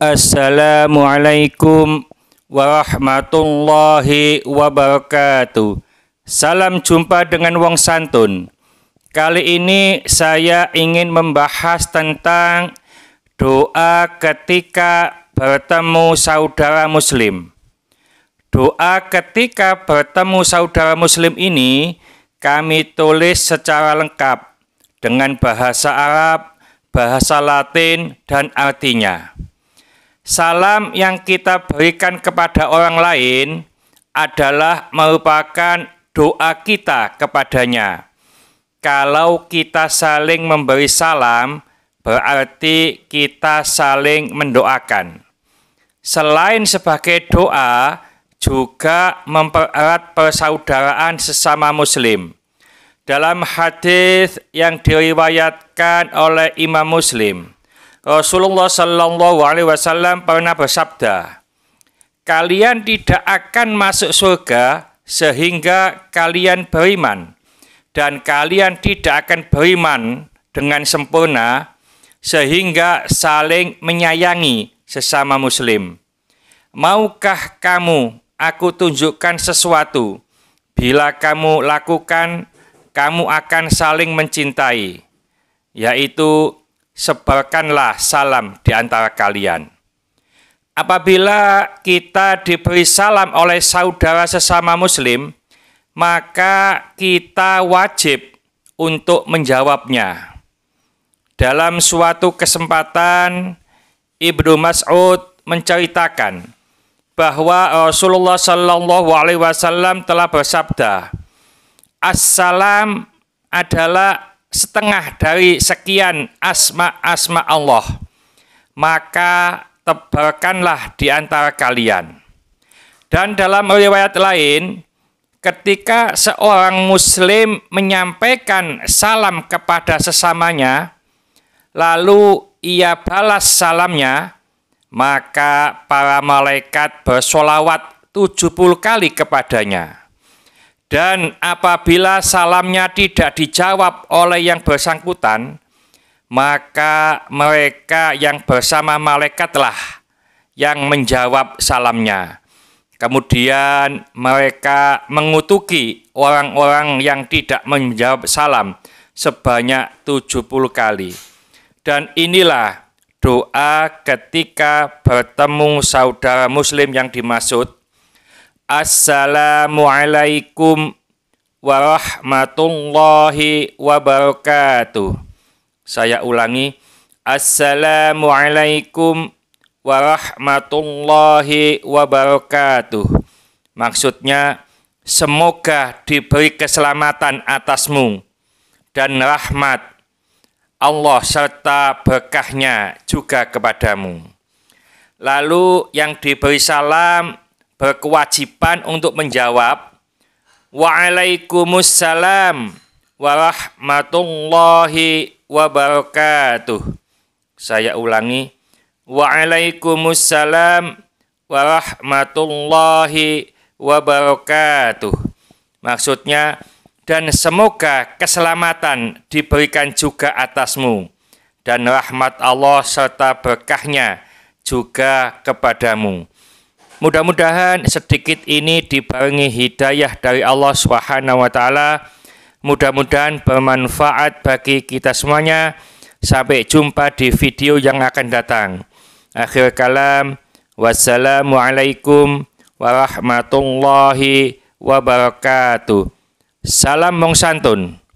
Assalamualaikum warahmatullahi wabarakatuh. Salam jumpa dengan Wong Santun. Kali ini saya ingin membahas tentang doa ketika bertemu saudara muslim. Doa ketika bertemu saudara muslim ini kami tulis secara lengkap dengan bahasa Arab, bahasa Latin, dan artinya. Salam yang kita berikan kepada orang lain adalah merupakan doa kita kepadanya. Kalau kita saling memberi salam, berarti kita saling mendoakan. Selain sebagai doa, juga mempererat persaudaraan sesama muslim. Dalam hadis yang diriwayatkan oleh Imam Muslim, Rasulullah Shallallahu Alaihi Wasallam pernah bersabda, kalian tidak akan masuk surga sehingga kalian beriman dan kalian tidak akan beriman dengan sempurna sehingga saling menyayangi sesama muslim. Maukah kamu aku tunjukkan sesuatu? Bila kamu lakukan, kamu akan saling mencintai, yaitu sebarkanlah salam di antara kalian. Apabila kita diberi salam oleh saudara sesama muslim, maka kita wajib untuk menjawabnya. Dalam suatu kesempatan, Ibnu Mas'ud menceritakan bahwa Rasulullah Shallallahu Alaihi Wasallam telah bersabda, "Assalam adalah setengah dari sekian asma-asma Allah, maka tebalkanlah di antara kalian. Dan dalam riwayat lain, ketika seorang muslim menyampaikan salam kepada sesamanya, lalu ia balas salamnya, maka para malaikat bersolawat 70 kali kepadanya. Dan apabila salamnya tidak dijawab oleh yang bersangkutan, maka mereka yang bersama malaikatlah yang menjawab salamnya. Kemudian mereka mengutuki orang-orang yang tidak menjawab salam sebanyak 70 kali. Dan inilah doa ketika bertemu saudara muslim yang dimaksud Assalamualaikum warahmatullahi wabarakatuh. Saya ulangi. Assalamualaikum warahmatullahi wabarakatuh. Maksudnya, semoga diberi keselamatan atasmu dan rahmat Allah serta berkahnya juga kepadamu. Lalu yang diberi salam berkewajiban untuk menjawab Waalaikumsalam warahmatullahi wabarakatuh. Saya ulangi. Waalaikumsalam warahmatullahi wabarakatuh. Maksudnya, dan semoga keselamatan diberikan juga atasmu, dan rahmat Allah serta berkahnya juga kepadamu. Mudah-mudahan sedikit ini dibarengi hidayah dari Allah Subhanahu wa taala. Mudah-mudahan bermanfaat bagi kita semuanya. Sampai jumpa di video yang akan datang. Akhir kalam, wassalamualaikum warahmatullahi wabarakatuh. Salam mong santun.